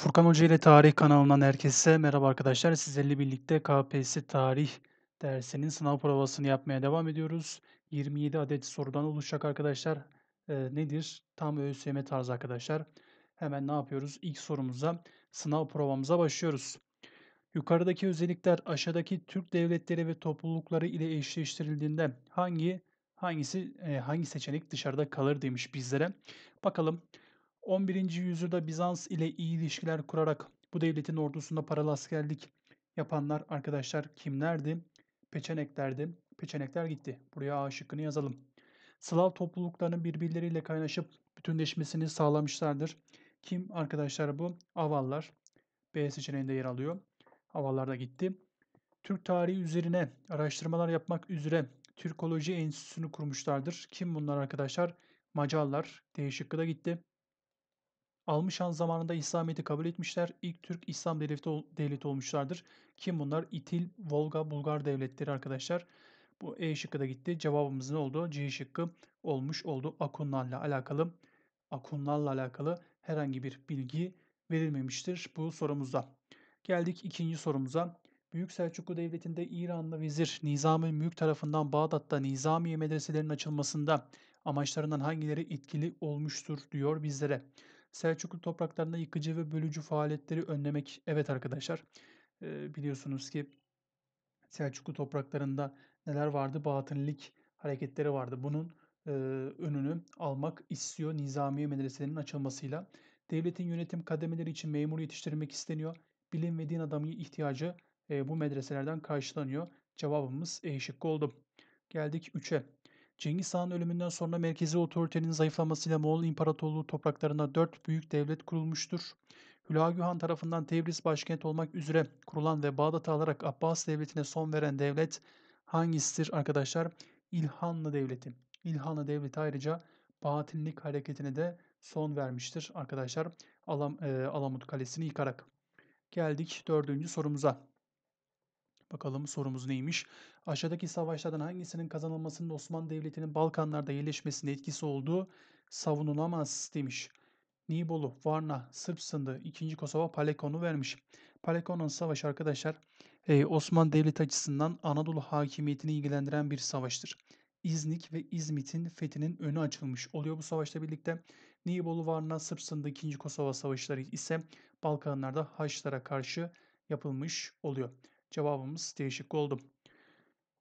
Furkan Hoca ile Tarih kanalından herkese merhaba arkadaşlar. Sizlerle birlikte KPSS Tarih dersinin sınav provasını yapmaya devam ediyoruz. 27 adet sorudan oluşacak arkadaşlar. E, nedir? Tam ÖSYM tarzı arkadaşlar. Hemen ne yapıyoruz? İlk sorumuza sınav provamıza başlıyoruz. Yukarıdaki özellikler aşağıdaki Türk devletleri ve toplulukları ile eşleştirildiğinde hangi hangisi e, hangi seçenek dışarıda kalır demiş bizlere. Bakalım. 11. yüzyılda Bizans ile iyi ilişkiler kurarak bu devletin ordusunda paralı askerlik yapanlar arkadaşlar kimlerdi? Peçeneklerdi. Peçenekler gitti. Buraya A şıkkını yazalım. Slav topluluklarının birbirleriyle kaynaşıp bütünleşmesini sağlamışlardır. Kim arkadaşlar bu? Avallar. B seçeneğinde yer alıyor. Avallar da gitti. Türk tarihi üzerine araştırmalar yapmak üzere Türkoloji Enstitüsü'nü kurmuşlardır. Kim bunlar arkadaşlar? Macarlar. D şıkkı da gitti. Almış Han zamanında İslamiyet'i kabul etmişler. İlk Türk İslam devleti, devleti olmuşlardır. Kim bunlar? İtil, Volga, Bulgar devletleri arkadaşlar. Bu E şıkkı da gitti. Cevabımız ne oldu? C şıkkı olmuş oldu. Akunlarla alakalı akunlarla alakalı herhangi bir bilgi verilmemiştir bu sorumuzda. Geldik ikinci sorumuza. Büyük Selçuklu Devleti'nde İranlı vezir Nizami Mülk tarafından Bağdat'ta Nizamiye medreselerinin açılmasında amaçlarından hangileri etkili olmuştur diyor bizlere. Selçuklu topraklarında yıkıcı ve bölücü faaliyetleri önlemek. Evet arkadaşlar biliyorsunuz ki Selçuklu topraklarında neler vardı? Batınilik hareketleri vardı. Bunun önünü almak istiyor Nizamiye medreselerinin açılmasıyla. Devletin yönetim kademeleri için memur yetiştirmek isteniyor. Bilim ve din adamı ihtiyacı bu medreselerden karşılanıyor. Cevabımız E şıkkı oldu. Geldik 3'e. Cengiz Han'ın ölümünden sonra merkezi otoritenin zayıflamasıyla Moğol İmparatorluğu topraklarına dört büyük devlet kurulmuştur. Hülagü Han tarafından Tebriz başkent olmak üzere kurulan ve Bağdat'ı alarak Abbas devletine son veren devlet hangisidir arkadaşlar? İlhanlı devleti. İlhanlı devleti ayrıca Batinlik hareketine de son vermiştir arkadaşlar Alam, e, Alamut Kalesi'ni yıkarak. Geldik dördüncü sorumuza. Bakalım sorumuz neymiş? Aşağıdaki savaşlardan hangisinin kazanılmasının Osmanlı Devleti'nin Balkanlarda yerleşmesine etkisi olduğu savunulamaz demiş. Nibolu, Varna, Sırp sındı, 2. Kosova Palekon'u vermiş. Palekon'un savaşı arkadaşlar e, Osmanlı Devleti açısından Anadolu hakimiyetini ilgilendiren bir savaştır. İznik ve İzmit'in fethinin önü açılmış oluyor bu savaşla birlikte. Nibolu, Varna, Sırp sındı, 2. Kosova savaşları ise Balkanlarda Haçlara karşı yapılmış oluyor. Cevabımız değişik oldu.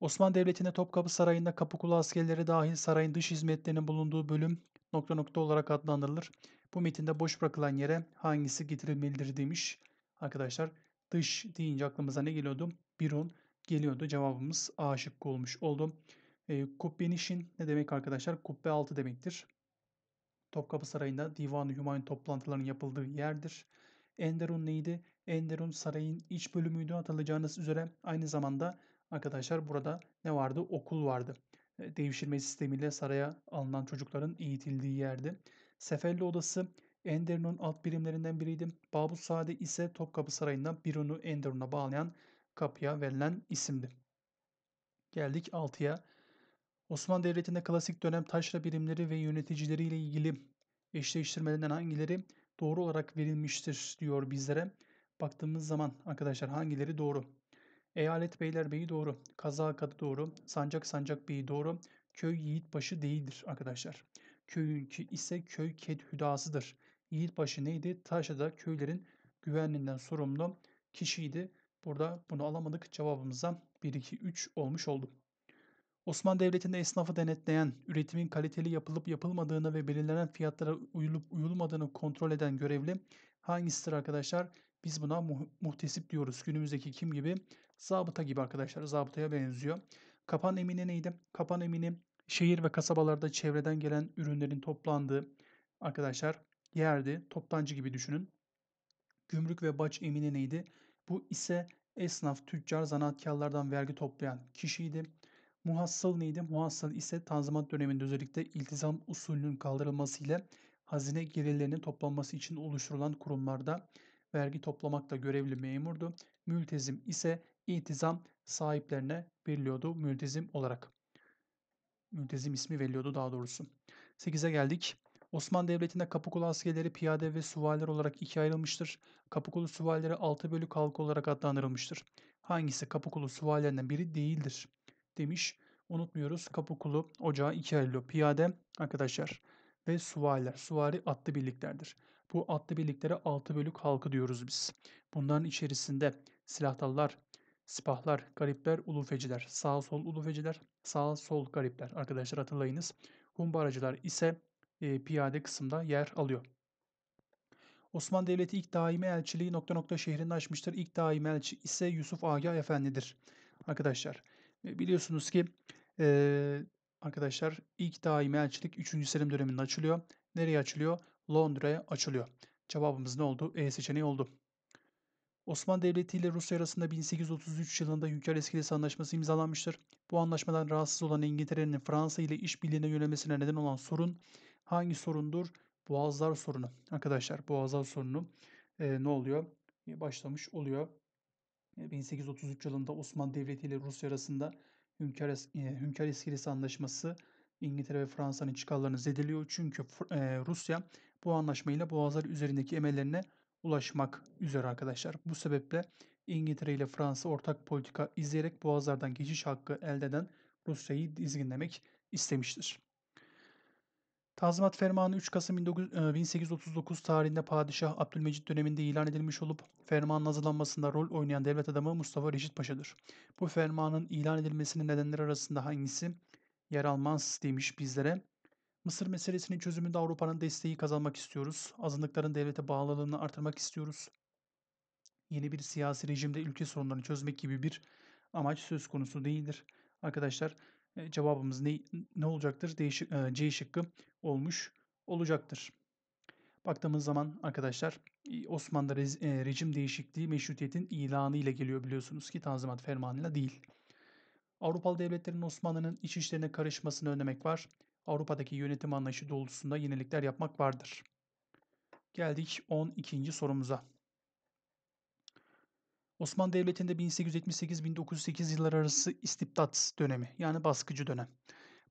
Osmanlı Devleti'nde Topkapı Sarayı'nda Kapıkulu askerleri dahil sarayın dış hizmetlerinin bulunduğu bölüm nokta nokta olarak adlandırılır. Bu metinde boş bırakılan yere hangisi getirilmelidir demiş. Arkadaşlar dış deyince aklımıza ne geliyordu? Biron geliyordu. Cevabımız A şıkkı olmuş oldu. E, ee, kubbenişin ne demek arkadaşlar? Kubbe altı demektir. Topkapı Sarayı'nda Divan-ı toplantılarının yapıldığı yerdir. Enderun neydi? Enderun sarayın iç bölümüydü hatırlayacağınız üzere. Aynı zamanda arkadaşlar burada ne vardı? Okul vardı. E, devşirme sistemiyle saraya alınan çocukların eğitildiği yerdi. Seferli Odası Enderun'un alt birimlerinden biriydi. Babusade ise Topkapı Sarayı'ndan Birun'u Enderun'a bağlayan kapıya verilen isimdi. Geldik 6'ya. Osmanlı Devleti'nde klasik dönem taşra birimleri ve yöneticileriyle ilgili eşleştirmelerinden hangileri doğru olarak verilmiştir diyor bizlere. Baktığımız zaman arkadaşlar hangileri doğru? Eyalet beyler beyi doğru. kaza kadı doğru. Sancak sancak beyi doğru. Köy başı değildir arkadaşlar. Köyün ise köy Kedhüdası'dır. başı neydi? Taşa'da köylerin güvenliğinden sorumlu kişiydi. Burada bunu alamadık. Cevabımıza 1, 2, 3 olmuş oldu. Osmanlı Devleti'nde esnafı denetleyen, üretimin kaliteli yapılıp yapılmadığını ve belirlenen fiyatlara uyulup uyulmadığını kontrol eden görevli hangisidir arkadaşlar? Biz buna mu muhtesip diyoruz. Günümüzdeki kim gibi? Zabıta gibi arkadaşlar. Zabıtaya benziyor. Kapan emini neydi? Kapan emini şehir ve kasabalarda çevreden gelen ürünlerin toplandığı arkadaşlar yerdi. Toptancı gibi düşünün. Gümrük ve baç emini neydi? Bu ise esnaf, tüccar, zanaatkarlardan vergi toplayan kişiydi. Muhassıl neydi? Muhassıl ise Tanzimat döneminde özellikle iltizam usulünün kaldırılmasıyla hazine gelirlerinin toplanması için oluşturulan kurumlarda vergi toplamakta görevli memurdu. Mültezim ise itizam sahiplerine veriliyordu mültezim olarak. Mültezim ismi veriliyordu daha doğrusu. 8'e geldik. Osmanlı Devleti'nde Kapıkulu askerleri piyade ve süvariler olarak ikiye ayrılmıştır. Kapıkulu süvarileri altı bölük halkı olarak adlandırılmıştır. Hangisi Kapıkulu süvarilerinden biri değildir demiş. Unutmuyoruz Kapıkulu ocağı ikiye ayrılıyor. Piyade arkadaşlar ve suvariler. Suvari atlı birliklerdir. Bu atlı birliklere 6 bölük halkı diyoruz biz. Bunların içerisinde silahtallar, sipahlar, garipler, ulufeciler, sağ sol ulufeciler, sağ sol garipler arkadaşlar hatırlayınız. Humbaracılar ise e, piyade kısımda yer alıyor. Osmanlı Devleti ilk daimi elçiliği nokta nokta şehrinde açmıştır. İlk daimi elçi ise Yusuf Agah Efendi'dir. Arkadaşlar e, biliyorsunuz ki e, arkadaşlar ilk daimi elçilik 3. Selim döneminde açılıyor. Nereye açılıyor? Londra'ya açılıyor. Cevabımız ne oldu? E seçeneği oldu. Osmanlı Devleti ile Rusya arasında 1833 yılında Hünkâr Kilisi Anlaşması imzalanmıştır. Bu anlaşmadan rahatsız olan İngiltere'nin Fransa ile işbirliğine yönelmesine neden olan sorun hangi sorundur? Boğazlar sorunu. Arkadaşlar Boğazlar sorunu e, ne oluyor? E, başlamış oluyor. 1833 e, yılında Osmanlı Devleti ile Rusya arasında Hünkâr, e, Hünkâr Eskilesi Anlaşması İngiltere ve Fransa'nın çıkarlarını zediliyor. Çünkü e, Rusya bu anlaşmayla boğazlar üzerindeki emellerine ulaşmak üzere arkadaşlar. Bu sebeple İngiltere ile Fransa ortak politika izleyerek boğazlardan geçiş hakkı elde eden Rusya'yı dizginlemek istemiştir. Tazimat Fermanı 3 Kasım 1839 e, tarihinde Padişah Abdülmecit döneminde ilan edilmiş olup fermanın hazırlanmasında rol oynayan devlet adamı Mustafa Reşit Paşa'dır. Bu fermanın ilan edilmesinin nedenleri arasında hangisi yer almaz demiş bizlere. Mısır meselesinin çözümünde Avrupa'nın desteği kazanmak istiyoruz. Azınlıkların devlete bağlılığını artırmak istiyoruz. Yeni bir siyasi rejimde ülke sorunlarını çözmek gibi bir amaç söz konusu değildir. Arkadaşlar e, cevabımız ne, ne olacaktır? Değişik, e, C şıkkı olmuş olacaktır. Baktığımız zaman arkadaşlar e, Osmanlı rez, e, rejim değişikliği meşrutiyetin ilanı ile geliyor biliyorsunuz ki Tanzimat Fermanı'yla değil. Avrupalı devletlerin Osmanlı'nın iç işlerine karışmasını önlemek var. Avrupa'daki yönetim anlayışı doğrultusunda yenilikler yapmak vardır. Geldik 12. sorumuza. Osmanlı Devleti'nde 1878-1908 yılları arası istibdat dönemi yani baskıcı dönem.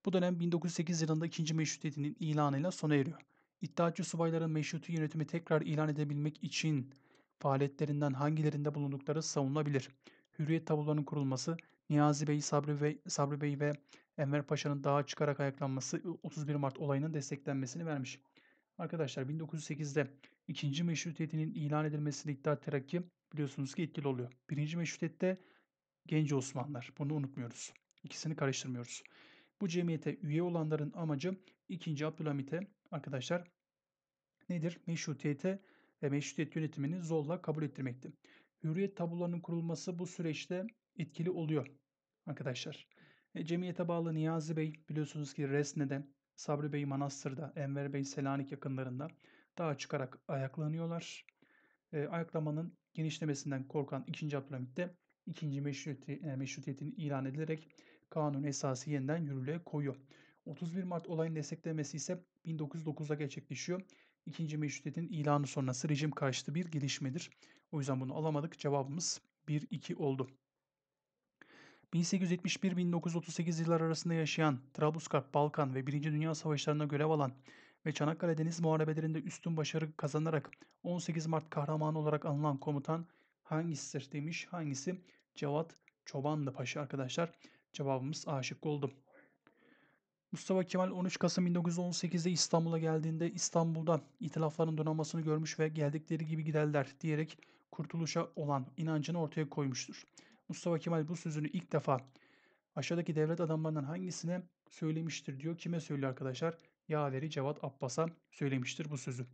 Bu dönem 1908 yılında 2. Meşrutiyet'in ilanıyla sona eriyor. İttihatçı subayların meşrutu yönetimi tekrar ilan edebilmek için faaliyetlerinden hangilerinde bulundukları savunulabilir. Hürriyet tablolarının kurulması, Niyazi Bey, Sabri Bey, Sabri Bey ve Enver Paşa'nın dağa çıkarak ayaklanması 31 Mart olayının desteklenmesini vermiş. Arkadaşlar 1908'de 2. Meşrutiyet'in ilan edilmesiyle İttihat Terakki biliyorsunuz ki etkili oluyor. 1. Meşrutiyet'te genç Osmanlılar. Bunu unutmuyoruz. İkisini karıştırmıyoruz. Bu cemiyete üye olanların amacı 2. Abdülhamit'e arkadaşlar nedir? Meşrutiyete ve meşrutiyet yönetimini zorla kabul ettirmekti. Hürriyet tablolarının kurulması bu süreçte etkili oluyor arkadaşlar. E, cemiyete bağlı Niyazi Bey biliyorsunuz ki Resne'de, Sabri Bey Manastır'da, Enver Bey Selanik yakınlarında dağa çıkarak ayaklanıyorlar. E, ayaklamanın genişlemesinden korkan 2. Abdülhamit de 2. Meşruti, e, meşrutiyetin ilan edilerek kanun esası yeniden yürürlüğe koyuyor. 31 Mart olayın desteklemesi ise 1909'da gerçekleşiyor. İkinci meşrutiyetin ilanı sonrası rejim karşıtı bir gelişmedir. O yüzden bunu alamadık. Cevabımız 1-2 oldu. 1871-1938 yıllar arasında yaşayan Trablusgarp, Balkan ve 1. Dünya Savaşları'na görev alan ve Çanakkale Deniz Muharebelerinde üstün başarı kazanarak 18 Mart kahramanı olarak anılan komutan hangisidir demiş. Hangisi? Cevat Çobanlı Paşa arkadaşlar. Cevabımız aşık oldu. Mustafa Kemal 13 Kasım 1918'de İstanbul'a geldiğinde İstanbul'da itilafların donanmasını görmüş ve geldikleri gibi giderler diyerek kurtuluşa olan inancını ortaya koymuştur. Mustafa Kemal bu sözünü ilk defa aşağıdaki devlet adamlarından hangisine söylemiştir diyor. Kime söylüyor arkadaşlar? Yaveri Cevat Abbas'a söylemiştir bu sözü.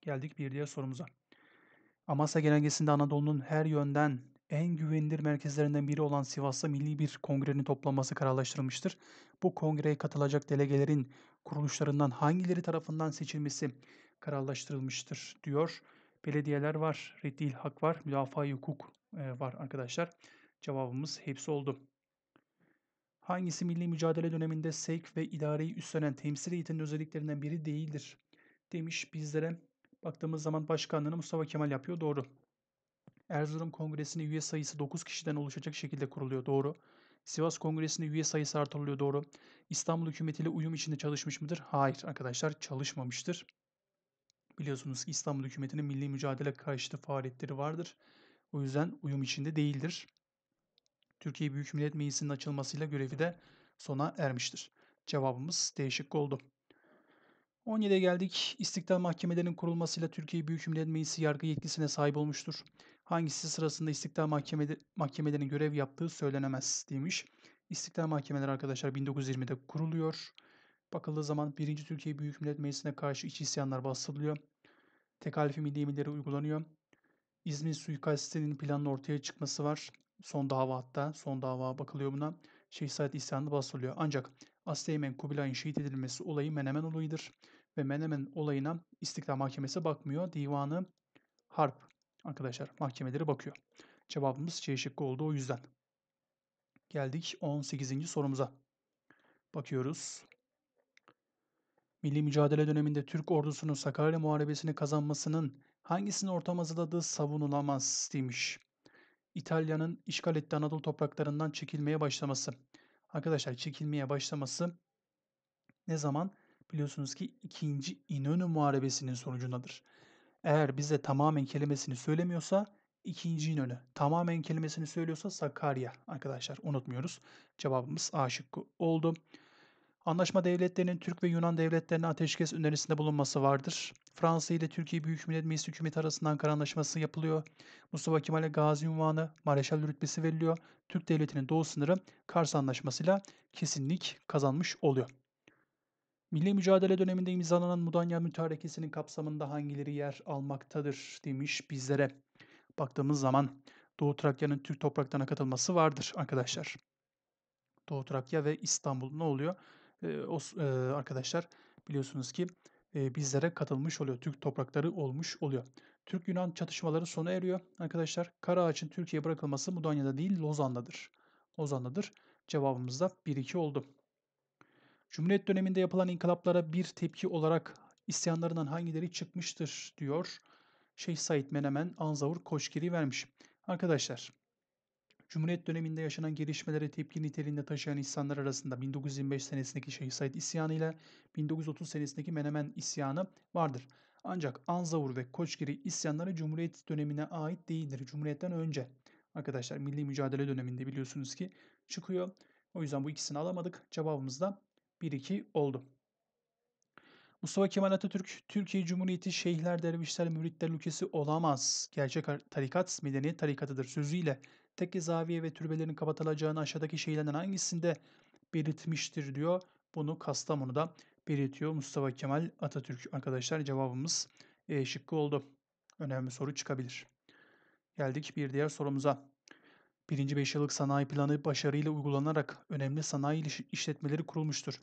Geldik bir diğer sorumuza. Amasya genelgesinde Anadolu'nun her yönden en güvenilir merkezlerinden biri olan Sivas'ta milli bir kongrenin toplanması kararlaştırılmıştır. Bu kongreye katılacak delegelerin kuruluşlarından hangileri tarafından seçilmesi kararlaştırılmıştır diyor. Belediyeler var, reddi ilhak var, müdafaa hukuk var arkadaşlar. Cevabımız hepsi oldu. Hangisi milli mücadele döneminde sevk ve idareyi üstlenen temsil heyetinin özelliklerinden biri değildir? Demiş bizlere. Baktığımız zaman başkanlığını Mustafa Kemal yapıyor. Doğru. Erzurum Kongresi'nin üye sayısı 9 kişiden oluşacak şekilde kuruluyor. Doğru. Sivas Kongresi'nin üye sayısı artırılıyor. Doğru. İstanbul hükümetiyle uyum içinde çalışmış mıdır? Hayır arkadaşlar çalışmamıştır. Biliyorsunuz İstanbul hükümetinin milli mücadele karşıtı faaliyetleri vardır. O yüzden uyum içinde değildir. Türkiye Büyük Millet Meclisi'nin açılmasıyla görevi de sona ermiştir. Cevabımız değişik oldu. 17'ye geldik. İstiklal mahkemelerinin kurulmasıyla Türkiye Büyük Millet Meclisi yargı yetkisine sahip olmuştur. Hangisi sırasında istiklal mahkemede, mahkemelerinin görev yaptığı söylenemez demiş. İstiklal mahkemeleri arkadaşlar 1920'de kuruluyor. Bakıldığı zaman 1. Türkiye Büyük Millet Meclisi'ne karşı iç isyanlar bastırılıyor. Tekalifi milli emirleri uygulanıyor. İzmir suikastinin planının ortaya çıkması var. Son dava hatta. Son dava bakılıyor buna. Şehzade isyanı basılıyor. Ancak Asteğmen Kubilay'ın şehit edilmesi olayı Menemen olayıdır. Ve Menemen olayına İstiklal Mahkemesi bakmıyor. Divanı Harp arkadaşlar mahkemeleri bakıyor. Cevabımız C şıkkı oldu o yüzden. Geldik 18. sorumuza. Bakıyoruz. Milli mücadele döneminde Türk ordusunun Sakarya Muharebesini kazanmasının hangisini ortam hazırladığı savunulamaz demiş. İtalya'nın işgal ettiği Anadolu topraklarından çekilmeye başlaması. Arkadaşlar çekilmeye başlaması ne zaman? Biliyorsunuz ki 2. İnönü Muharebesi'nin sonucundadır. Eğer bize tamamen kelimesini söylemiyorsa 2. İnönü. Tamamen kelimesini söylüyorsa Sakarya arkadaşlar unutmuyoruz. Cevabımız A şıkkı oldu. Anlaşma devletlerinin Türk ve Yunan devletlerine ateşkes önerisinde bulunması vardır. Fransa ile Türkiye Büyük Millet Meclisi hükümeti arasından Ankara Anlaşması yapılıyor. Mustafa Kemal'e gazi unvanı, mareşal rütbesi veriliyor. Türk devletinin doğu sınırı Kars Anlaşması'yla kesinlik kazanmış oluyor. Milli mücadele döneminde imzalanan Mudanya Mütarekesi'nin kapsamında hangileri yer almaktadır demiş bizlere. Baktığımız zaman Doğu Trakya'nın Türk topraklarına katılması vardır arkadaşlar. Doğu Trakya ve İstanbul ne oluyor? o e, arkadaşlar biliyorsunuz ki e, bizlere katılmış oluyor. Türk toprakları olmuş oluyor. Türk-Yunan çatışmaları sona eriyor arkadaşlar. Kara Karaağaç'ın Türkiye'ye bırakılması Mudanya'da değil Lozan'dadır. Lozan'dadır. Cevabımız da 1-2 oldu. Cumhuriyet döneminde yapılan inkılaplara bir tepki olarak isyanlarından hangileri çıkmıştır diyor. Şeyh Said Menemen Anzavur Koçgiri vermiş. Arkadaşlar Cumhuriyet döneminde yaşanan gelişmelere tepki niteliğinde taşıyan insanlar arasında 1925 senesindeki Şeyh Said isyanı ile 1930 senesindeki Menemen isyanı vardır. Ancak Anzavur ve Koçgiri isyanları Cumhuriyet dönemine ait değildir. Cumhuriyetten önce arkadaşlar milli mücadele döneminde biliyorsunuz ki çıkıyor. O yüzden bu ikisini alamadık. Cevabımız da 1-2 oldu. Mustafa Kemal Atatürk, Türkiye Cumhuriyeti şeyhler, dervişler, müritler ülkesi olamaz. Gerçek tarikat medeniyet tarikatıdır sözüyle Tek zaviye ve türbelerin kapatılacağını aşağıdaki şehirlerden hangisinde belirtmiştir diyor. Bunu Kastamonu'da belirtiyor Mustafa Kemal Atatürk. Arkadaşlar cevabımız E şıkkı oldu. Önemli soru çıkabilir. Geldik bir diğer sorumuza. Birinci 5 yıllık sanayi planı başarıyla uygulanarak önemli sanayi işletmeleri kurulmuştur.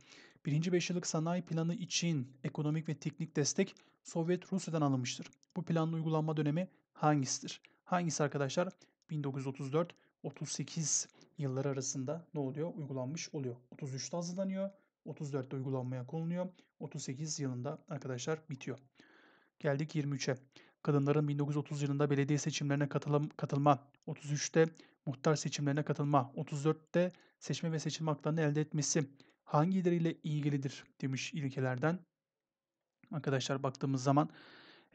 Birinci 5 yıllık sanayi planı için ekonomik ve teknik destek Sovyet Rusya'dan alınmıştır. Bu planın uygulanma dönemi hangisidir? Hangisi arkadaşlar? 1934-38 yılları arasında ne oluyor? Uygulanmış oluyor. 33'te hazırlanıyor. 34'te uygulanmaya konuluyor. 38 yılında arkadaşlar bitiyor. Geldik 23'e. Kadınların 1930 yılında belediye seçimlerine katılım, katılma, 33'te muhtar seçimlerine katılma, 34'te seçme ve seçim haklarını elde etmesi hangileriyle ilgilidir demiş ilkelerden. Arkadaşlar baktığımız zaman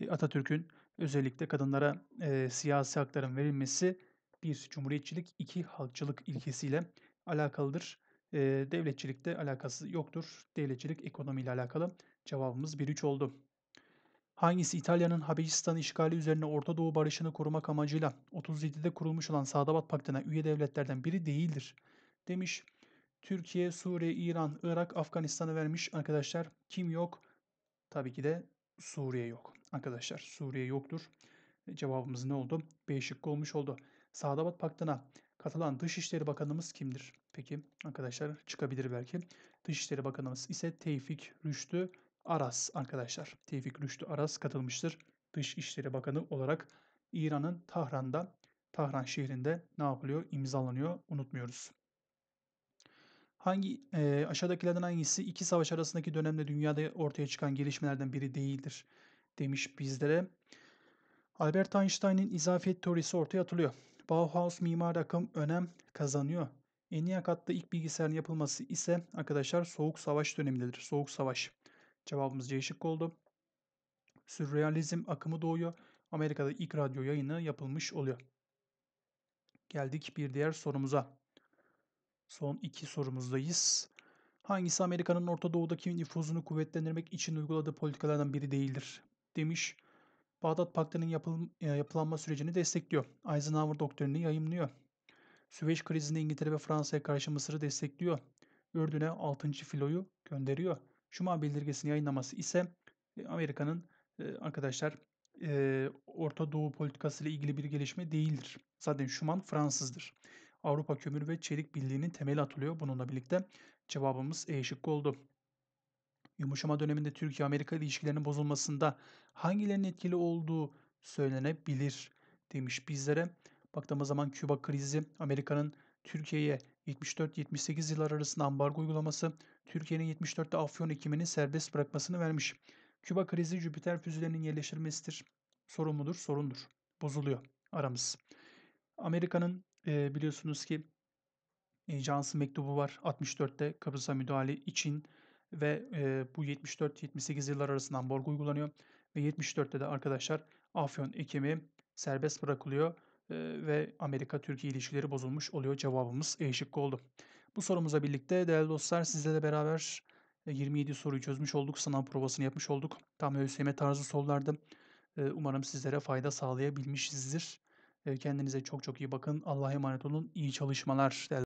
e, Atatürk'ün özellikle kadınlara e, siyasi hakların verilmesi bir cumhuriyetçilik, iki halkçılık ilkesiyle alakalıdır. E, devletçilikte de alakası yoktur. Devletçilik ekonomiyle alakalı cevabımız 1-3 oldu. Hangisi İtalya'nın Habeşistan işgali üzerine Orta Doğu barışını korumak amacıyla 37'de kurulmuş olan Sadabat Paktı'na üye devletlerden biri değildir demiş. Türkiye, Suriye, İran, Irak, Afganistan'ı vermiş arkadaşlar. Kim yok? Tabii ki de Suriye yok. Arkadaşlar Suriye yoktur. E, cevabımız ne oldu? B şıkkı olmuş oldu. Sadabat Paktı'na katılan Dışişleri Bakanımız kimdir? Peki arkadaşlar çıkabilir belki. Dışişleri Bakanımız ise Tevfik Rüştü Aras arkadaşlar. Tevfik Rüştü Aras katılmıştır. Dışişleri Bakanı olarak İran'ın Tahran'da, Tahran şehrinde ne yapılıyor? İmzalanıyor. Unutmuyoruz. Hangi e, aşağıdakilerden hangisi iki savaş arasındaki dönemde dünyada ortaya çıkan gelişmelerden biri değildir? demiş bizlere. Albert Einstein'in izafiyet teorisi ortaya atılıyor. Bauhaus mimari akım önem kazanıyor. En iyi adlı ilk bilgisayarın yapılması ise arkadaşlar Soğuk Savaş dönemindedir. Soğuk Savaş. Cevabımız C şıkkı oldu. Sürrealizm akımı doğuyor. Amerika'da ilk radyo yayını yapılmış oluyor. Geldik bir diğer sorumuza. Son iki sorumuzdayız. Hangisi Amerika'nın Orta Doğu'daki nüfuzunu kuvvetlendirmek için uyguladığı politikalardan biri değildir? demiş. Bağdat Paktı'nın yapıl e, yapılanma sürecini destekliyor. Eisenhower doktrinini yayımlıyor. Süveyş krizinde İngiltere ve Fransa'ya karşı Mısır'ı destekliyor. Ördüne 6. filoyu gönderiyor. Şuma bildirgesini yayınlaması ise e, Amerika'nın e, arkadaşlar Orta Doğu politikası ile ilgili bir gelişme değildir. Zaten Schuman Fransızdır. Avrupa Kömür ve Çelik Birliği'nin temeli atılıyor. Bununla birlikte cevabımız E şıkkı oldu. Yumuşama döneminde Türkiye-Amerika ilişkilerinin bozulmasında hangilerinin etkili olduğu söylenebilir demiş bizlere. Baktığımız zaman Küba krizi, Amerika'nın Türkiye'ye 74-78 yıllar arasında ambargo uygulaması, Türkiye'nin 74'te Afyon ekimini serbest bırakmasını vermiş. Küba krizi Jüpiter füzelerinin yerleştirmesidir. Sorun mudur? Sorundur. Bozuluyor aramız. Amerika'nın e, biliyorsunuz ki e, Johnson mektubu var. 64'te Kıbrıs'a müdahale için ve e, bu 74-78 yıllar arasından borgu uygulanıyor. Ve 74'te de arkadaşlar Afyon ekimi serbest bırakılıyor ve Amerika-Türkiye ilişkileri bozulmuş oluyor. Cevabımız E şıkkı oldu. Bu sorumuza birlikte değerli dostlar sizle de beraber 27 soruyu çözmüş olduk. Sınav provasını yapmış olduk. Tam ÖSYM tarzı sorulardı. Umarım sizlere fayda sağlayabilmişizdir. Kendinize çok çok iyi bakın. Allah'a emanet olun. İyi çalışmalar.